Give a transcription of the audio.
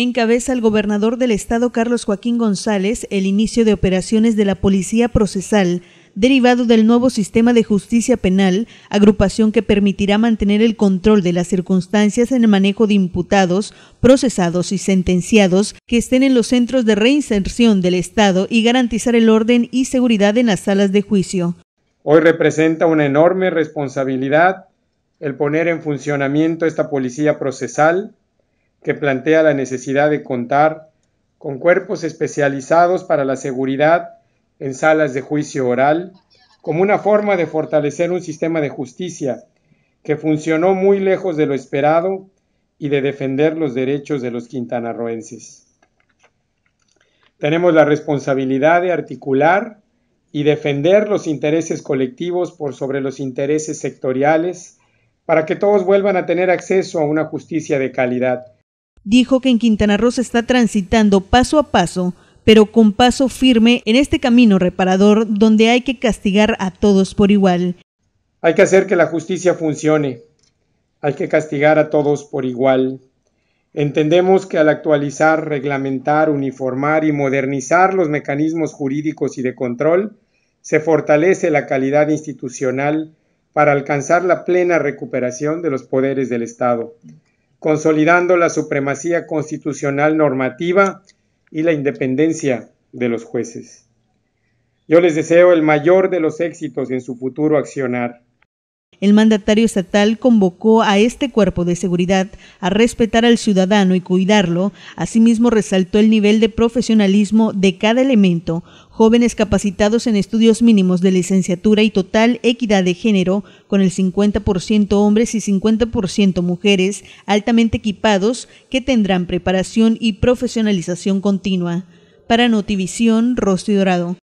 Encabeza el gobernador del estado Carlos Joaquín González el inicio de operaciones de la Policía Procesal derivado del nuevo sistema de justicia penal, agrupación que permitirá mantener el control de las circunstancias en el manejo de imputados, procesados y sentenciados que estén en los centros de reinserción del Estado y garantizar el orden y seguridad en las salas de juicio. Hoy representa una enorme responsabilidad el poner en funcionamiento esta policía procesal que plantea la necesidad de contar con cuerpos especializados para la seguridad en salas de juicio oral, como una forma de fortalecer un sistema de justicia que funcionó muy lejos de lo esperado y de defender los derechos de los quintanarroenses. Tenemos la responsabilidad de articular y defender los intereses colectivos por sobre los intereses sectoriales para que todos vuelvan a tener acceso a una justicia de calidad dijo que en Quintana Roo se está transitando paso a paso, pero con paso firme en este camino reparador donde hay que castigar a todos por igual. Hay que hacer que la justicia funcione. Hay que castigar a todos por igual. Entendemos que al actualizar, reglamentar, uniformar y modernizar los mecanismos jurídicos y de control, se fortalece la calidad institucional para alcanzar la plena recuperación de los poderes del Estado consolidando la supremacía constitucional normativa y la independencia de los jueces. Yo les deseo el mayor de los éxitos en su futuro accionar. El mandatario estatal convocó a este cuerpo de seguridad a respetar al ciudadano y cuidarlo. Asimismo, resaltó el nivel de profesionalismo de cada elemento, jóvenes capacitados en estudios mínimos de licenciatura y total equidad de género, con el 50% hombres y 50% mujeres, altamente equipados, que tendrán preparación y profesionalización continua. Para Notivisión, Rostro Dorado.